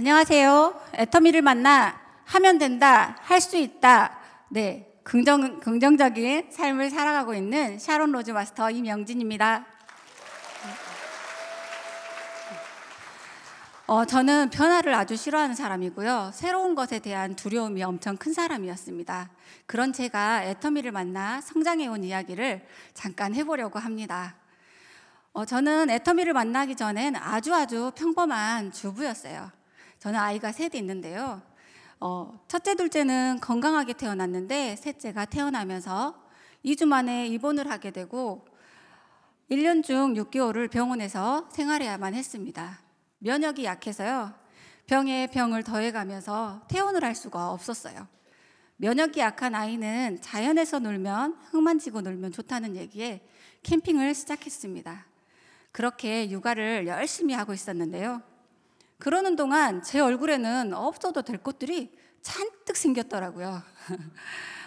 안녕하세요. 애터미를 만나 하면 된다, 할 수 있다. 네. 긍정, 긍정적인 삶을 살아가고 있는 샤론 로즈 마스터 임영진입니다. 어, 저는 변화를 아주 싫어하는 사람이고요. 새로운 것에 대한 두려움이 엄청 큰 사람이었습니다. 그런 제가 애터미를 만나 성장해온 이야기를 잠깐 해보려고 합니다. 어, 저는 애터미를 만나기 전엔 아주 아주 평범한 주부였어요. 저는 아이가 셋이 있는데요. 어, 첫째, 둘째는 건강하게 태어났는데 셋째가 태어나면서 2주 만에 입원을 하게 되고 1년 중 6개월을 병원에서 생활해야만 했습니다. 면역이 약해서요. 병에 병을 더해가면서 퇴원을 할 수가 없었어요. 면역이 약한 아이는 자연에서 놀면 흙만 지고 놀면 좋다는 얘기에 캠핑을 시작했습니다. 그렇게 육아를 열심히 하고 있었는데요. 그러는 동안 제 얼굴에는 없어도 될 것들이 잔뜩 생겼더라고요.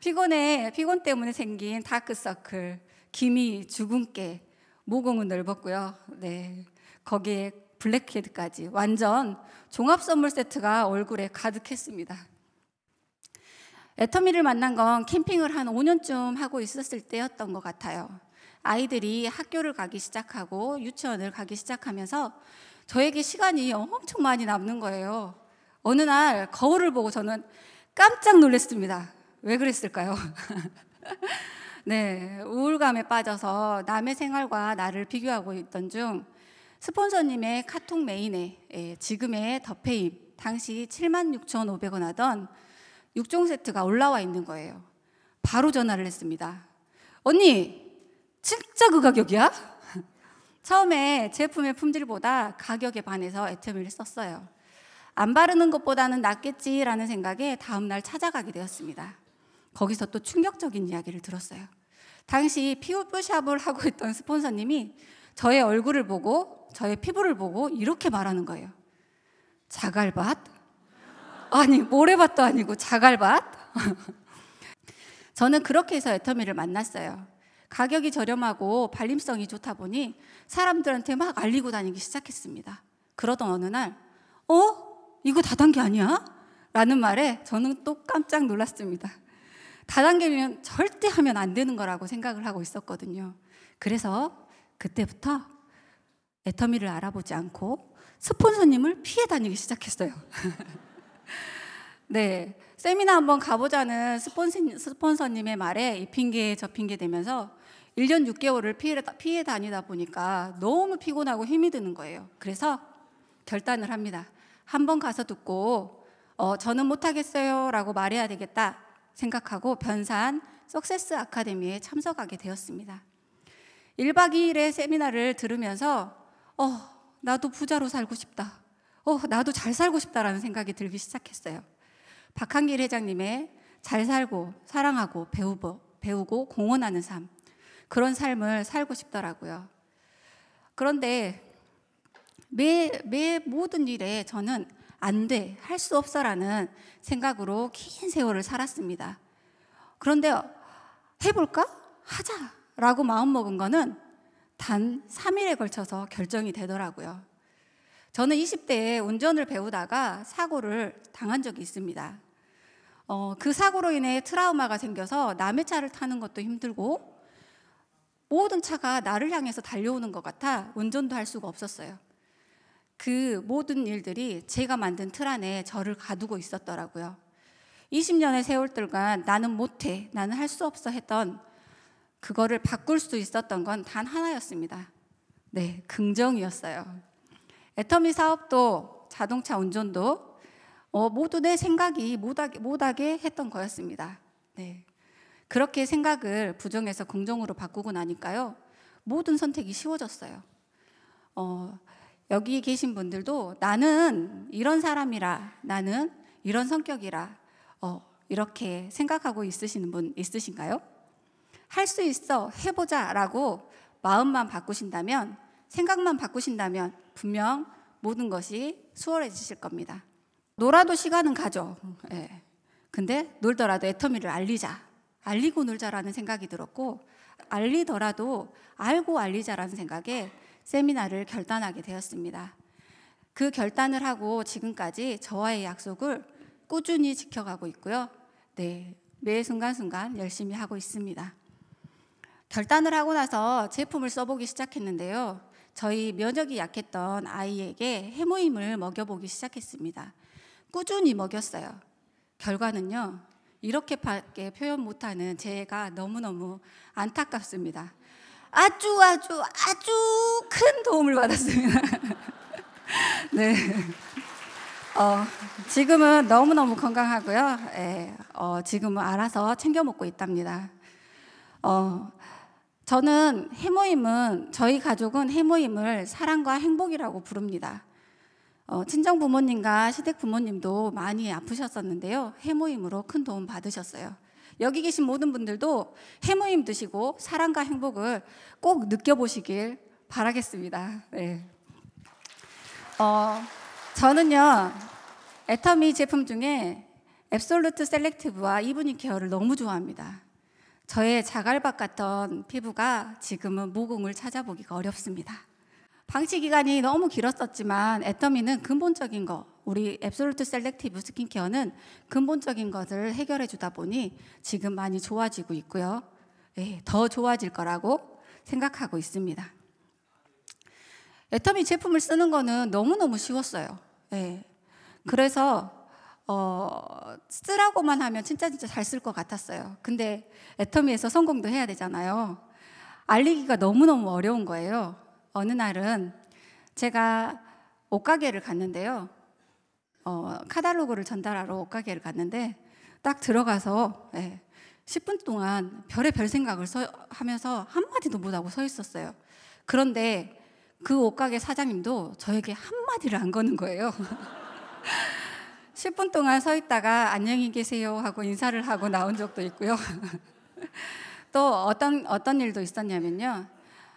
피곤에 피곤 때문에 생긴 다크서클, 기미, 주근깨, 모공은 넓었고요. 네, 거기에 블랙헤드까지 완전 종합 선물 세트가 얼굴에 가득했습니다. 애터미를 만난 건 캠핑을 한 5년쯤 하고 있었을 때였던 것 같아요. 아이들이 학교를 가기 시작하고 유치원을 가기 시작하면서 저에게 시간이 엄청 많이 남는 거예요. 어느 날 거울을 보고 저는 깜짝 놀랐습니다. 왜 그랬을까요? 네, 우울감에 빠져서 남의 생활과 나를 비교하고 있던 중 스폰서님의 카톡 메인에 예, 지금의 더페임 당시 76,500원 하던 6종 세트가 올라와 있는 거예요. 바로 전화를 했습니다. 언니, 진짜 그 가격이야? 처음에 제품의 품질보다 가격에 반해서 애터미를 썼어요. 안 바르는 것보다는 낫겠지라는 생각에 다음날 찾아가게 되었습니다. 거기서 또 충격적인 이야기를 들었어요. 당시 피부샵을 하고 있던 스폰서님이 저의 얼굴을 보고 저의 피부를 보고 이렇게 말하는 거예요. 자갈밭? 아니 모래밭도 아니고 자갈밭? 저는 그렇게 해서 애터미를 만났어요. 가격이 저렴하고 발림성이 좋다 보니 사람들한테 막 알리고 다니기 시작했습니다. 그러던 어느 날, 어? 이거 다단계 아니야? 라는 말에 저는 또 깜짝 놀랐습니다. 다단계면 절대 하면 안 되는 거라고 생각을 하고 있었거든요. 그래서 그때부터 애터미를 알아보지 않고 스폰서님을 피해 다니기 시작했어요. 네. 세미나 한번 가보자는 스폰서, 님의 말에 이 핑계 저 핑계 되면서 1년 6개월을 피해, 피해 다니다 보니까 너무 피곤하고 힘이 드는 거예요. 그래서 결단을 합니다. 한번 가서 듣고 어, 저는 못하겠어요 라고 말해야 되겠다 생각하고 변산 석세스 아카데미에 참석하게 되었습니다. 1박 2일의 세미나를 들으면서 어, 나도 부자로 살고 싶다. 어, 나도 잘 살고 싶다라는 생각이 들기 시작했어요. 박한길 회장님의 잘 살고 사랑하고 배우고, 배우고 공헌하는 삶 그런 삶을 살고 싶더라고요. 그런데 매, 매 모든 일에 저는 안 돼, 할 수 없어라는 생각으로 긴 세월을 살았습니다. 그런데 해볼까? 하자! 라고 마음먹은 거는 단 3일에 걸쳐서 결정이 되더라고요. 저는 20대에 운전을 배우다가 사고를 당한 적이 있습니다. 어, 그 사고로 인해 트라우마가 생겨서 남의 차를 타는 것도 힘들고 모든 차가 나를 향해서 달려오는 것 같아 운전도 할 수가 없었어요. 그 모든 일들이 제가 만든 틀 안에 저를 가두고 있었더라고요. 20년의 세월 동간 나는 못해, 나는 할 수 없어 했던 그거를 바꿀 수 있었던 건 단 하나였습니다. 네, 긍정이었어요. 애터미 사업도 자동차 운전도 어, 모두 내 생각이 못하게, 못하게 했던 거였습니다. 네. 그렇게 생각을 부정에서 긍정으로 바꾸고 나니까요. 모든 선택이 쉬워졌어요. 어, 여기 계신 분들도 나는 이런 사람이라, 나는 이런 성격이라, 어, 이렇게 생각하고 있으시는 분 있으신가요? 할 수 있어, 해보자 라고 마음만 바꾸신다면, 생각만 바꾸신다면 분명 모든 것이 수월해지실 겁니다. 놀아도 시간은 가죠. 예. 근데 놀더라도 애터미를 알리자. 알리고 놀자라는 생각이 들었고 알리더라도 알고 알리자라는 생각에 세미나를 결단하게 되었습니다. 그 결단을 하고 지금까지 저와의 약속을 꾸준히 지켜가고 있고요. 네, 매 순간순간 열심히 하고 있습니다. 결단을 하고 나서 제품을 써보기 시작했는데요. 저희 면역이 약했던 아이에게 해모임을 먹여보기 시작했습니다. 꾸준히 먹였어요. 결과는요, 이렇게밖에 표현 못하는 제가 너무너무 안타깝습니다. 아주 아주 아주 큰 도움을 받았습니다. 네. 어, 지금은 너무너무 건강하고요. 예, 어, 지금은 알아서 챙겨 먹고 있답니다. 어, 저는 해모임은, 저희 가족은 해모임을 사랑과 행복이라고 부릅니다. 어, 친정 부모님과 시댁 부모님도 많이 아프셨었는데요. 해모임으로 큰 도움 받으셨어요. 여기 계신 모든 분들도 해모임 드시고 사랑과 행복을 꼭 느껴보시길 바라겠습니다. 네. 어, 저는요, 애터미 제품 중에 앱솔루트 셀렉티브와 이브닝 케어를 너무 좋아합니다. 저의 자갈밭 같던 피부가 지금은 모공을 찾아보기가 어렵습니다. 방치 기간이 너무 길었었지만 애터미는 근본적인 거 우리 앱솔루트 셀렉티브 스킨케어는 근본적인 것을 해결해 주다 보니 지금 많이 좋아지고 있고요. 예, 더 좋아질 거라고 생각하고 있습니다. 애터미 제품을 쓰는 거는 너무너무 쉬웠어요. 예. 그래서 어, 쓰라고만 하면 진짜 진짜 잘 쓸 것 같았어요. 근데 애터미에서 성공도 해야 되잖아요. 알리기가 너무너무 어려운 거예요. 어느 날은 제가 옷가게를 갔는데요. 어, 카달로그를 전달하러 옷가게를 갔는데 딱 들어가서 예, 10분 동안 별의별 생각을 서, 하면서 한마디도 못하고 서 있었어요. 그런데 그 옷가게 사장님도 저에게 한마디를 안 거는 거예요. 10분 동안 서 있다가 안녕히 계세요 하고 인사를 하고 나온 적도 있고요. 또 어떤 어떤 일도 있었냐면요.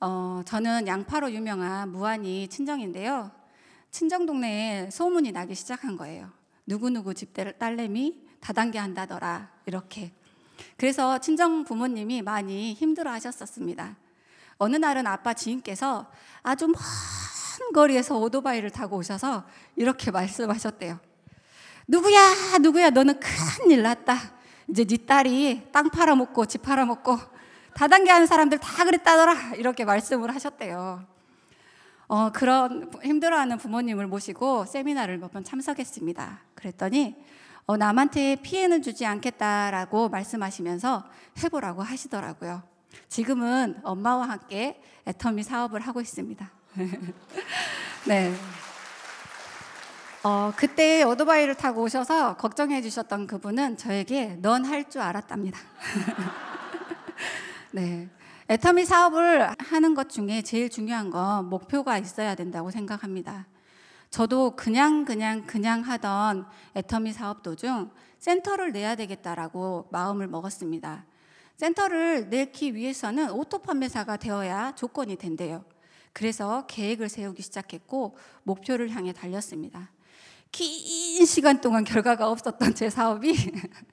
어, 저는 양파로 유명한 무한이 친정인데요. 친정 동네에 소문이 나기 시작한 거예요. 누구누구 집 딸내미 다단계 한다더라. 이렇게. 그래서 친정 부모님이 많이 힘들어 하셨었습니다. 어느 날은 아빠 지인께서 아주 먼 거리에서 오토바이를 타고 오셔서 이렇게 말씀하셨대요. 누구야, 누구야, 너는 큰일 났다. 이제 네 딸이 땅 팔아먹고 집 팔아먹고 다단계 하는 사람들 다 그랬다더라. 이렇게 말씀을 하셨대요. 어, 그런 힘들어하는 부모님을 모시고 세미나를 몇 번 참석했습니다. 그랬더니 어, 남한테 피해는 주지 않겠다라고 말씀하시면서 해보라고 하시더라고요. 지금은 엄마와 함께 애터미 사업을 하고 있습니다. 네. 어, 그때 오토바이를 타고 오셔서 걱정해 주셨던 그분은 저에게 넌 할 줄 알았답니다. 네. 애터미 사업을 하는 것 중에 제일 중요한 건 목표가 있어야 된다고 생각합니다. 저도 그냥 그냥 그냥 하던 애터미 사업 도중 센터를 내야 되겠다라고 마음을 먹었습니다. 센터를 내기 위해서는 오토 판매사가 되어야 조건이 된대요. 그래서 계획을 세우기 시작했고 목표를 향해 달렸습니다. 긴 시간 동안 결과가 없었던 제 사업이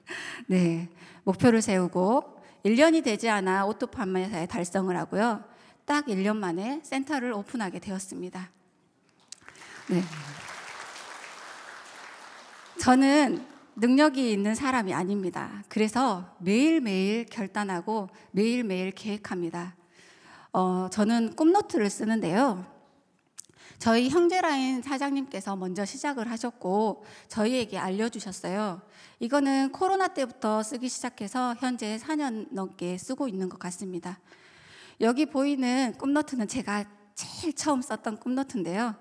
네, 목표를 세우고 1년이 되지 않아 오토 판매사에 달성을 하고요. 딱 1년 만에 센터를 오픈하게 되었습니다. 네. 저는 능력이 있는 사람이 아닙니다. 그래서 매일매일 결단하고 매일매일 계획합니다. 어, 저는 꿈노트를 쓰는데요. 저희 형제라인 사장님께서 먼저 시작을 하셨고 저희에게 알려주셨어요. 이거는 코로나 때부터 쓰기 시작해서 현재 4년 넘게 쓰고 있는 것 같습니다. 여기 보이는 꿈노트는 제가 제일 처음 썼던 꿈노트인데요.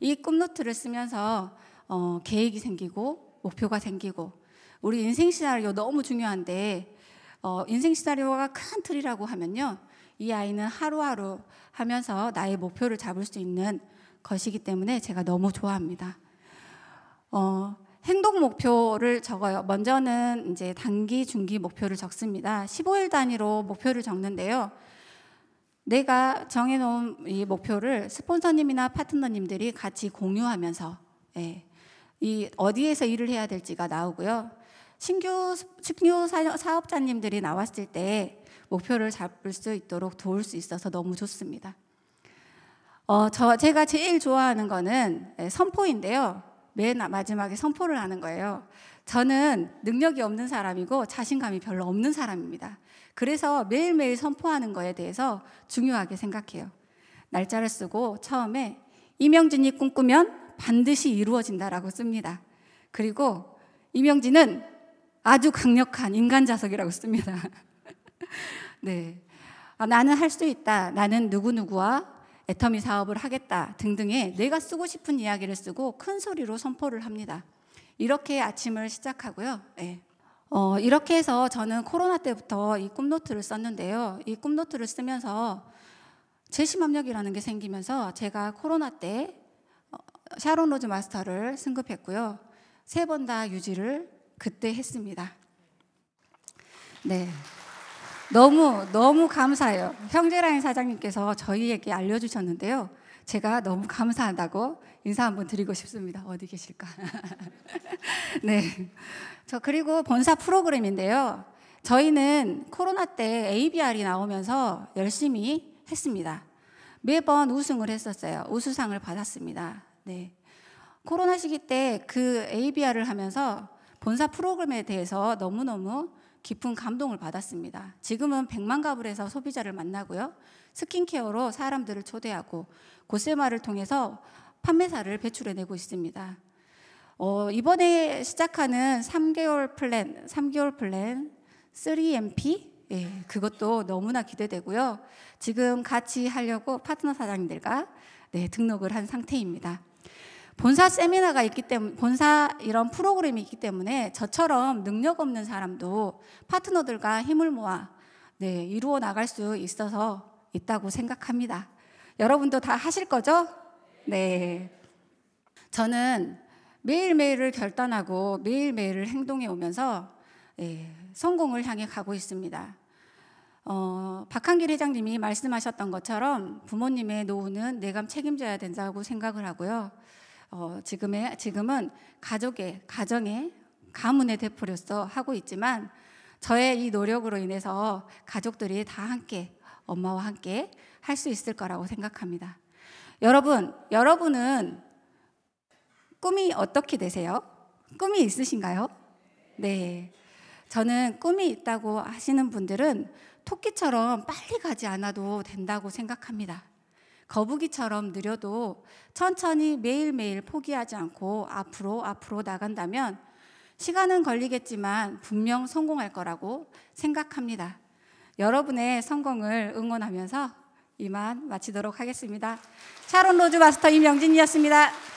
이 꿈노트를 쓰면서 어, 계획이 생기고 목표가 생기고 우리 인생 시나리오 너무 중요한데 어, 인생 시나리오가 큰 틀이라고 하면요. 이 아이는 하루하루 하면서 나의 목표를 잡을 수 있는 것이기 때문에 제가 너무 좋아합니다. 어, 행동 목표를 적어요. 먼저는 이제 단기, 중기 목표를 적습니다. 15일 단위로 목표를 적는데요. 내가 정해놓은 이 목표를 스폰서님이나 파트너님들이 같이 공유하면서 예, 이 어디에서 일을 해야 될지가 나오고요. 신규 신규 사업자님들이 나왔을 때 목표를 잡을 수 있도록 도울 수 있어서 너무 좋습니다. 어, 저, 제가 제일 좋아하는 거는 예, 선포인데요. 맨 아, 마지막에 선포를 하는 거예요. 저는 능력이 없는 사람이고 자신감이 별로 없는 사람입니다. 그래서 매일매일 선포하는 거에 대해서 중요하게 생각해요. 날짜를 쓰고 처음에 이명진이 꿈꾸면 반드시 이루어진다라고 씁니다. 그리고 이명진은 아주 강력한 인간 자석이라고 씁니다. 네. 아, 나는 할 수 있다. 나는 누구누구와 애터미 사업을 하겠다 등등의 내가 쓰고 싶은 이야기를 쓰고 큰 소리로 선포를 합니다. 이렇게 아침을 시작하고요. 네. 어, 이렇게 해서 저는 코로나 때부터 이 꿈노트를 썼는데요. 이 꿈노트를 쓰면서 제시맘력이라는 게 생기면서 제가 코로나 때 어, 샤론 로즈 마스터를 승급했고요. 세 번 다 유지를 그때 했습니다. 네. 너무 너무 감사해요. 형제라인 사장님께서 저희에게 알려주셨는데요. 제가 너무 감사하다고 인사 한번 드리고 싶습니다. 어디 계실까? 네. 저 그리고 본사 프로그램인데요. 저희는 코로나 때 ABR이 나오면서 열심히 했습니다. 매번 우승을 했었어요. 우수상을 받았습니다. 네. 코로나 시기 때 그 ABR을 하면서 본사 프로그램에 대해서 너무너무 깊은 감동을 받았습니다. 지금은 백만가불에서 소비자를 만나고요. 스킨케어로 사람들을 초대하고 고세마를 통해서 판매사를 배출해내고 있습니다. 어, 이번에 시작하는 3개월 플랜, 3개월 플랜 3MP 예, 그것도 너무나 기대되고요. 지금 같이 하려고 파트너 사장님들과 네, 등록을 한 상태입니다. 본사 세미나가 있기 때문에 본사 이런 프로그램이 있기 때문에 저처럼 능력 없는 사람도 파트너들과 힘을 모아 네, 이루어 나갈 수 있어서 있다고 생각합니다. 여러분도 다 하실 거죠? 네. 저는 매일매일을 결단하고 매일매일을 행동해 오면서 예, 성공을 향해 가고 있습니다. 어, 박한길 회장님이 말씀하셨던 것처럼 부모님의 노후는 내가 책임져야 된다고 생각을 하고요. 어, 지금의 지금은 가족의 가정의 가문의 대표로서 하고 있지만 저의 이 노력으로 인해서 가족들이 다 함께 엄마와 함께 할 수 있을 거라고 생각합니다. 여러분, 여러분은 꿈이 어떻게 되세요? 꿈이 있으신가요? 네. 저는 꿈이 있다고 하시는 분들은 토끼처럼 빨리 가지 않아도 된다고 생각합니다. 거북이처럼 느려도 천천히 매일매일 포기하지 않고 앞으로 앞으로 나간다면 시간은 걸리겠지만 분명 성공할 거라고 생각합니다. 여러분의 성공을 응원하면서 이만 마치도록 하겠습니다. 차론 로즈 마스터 임영진이었습니다.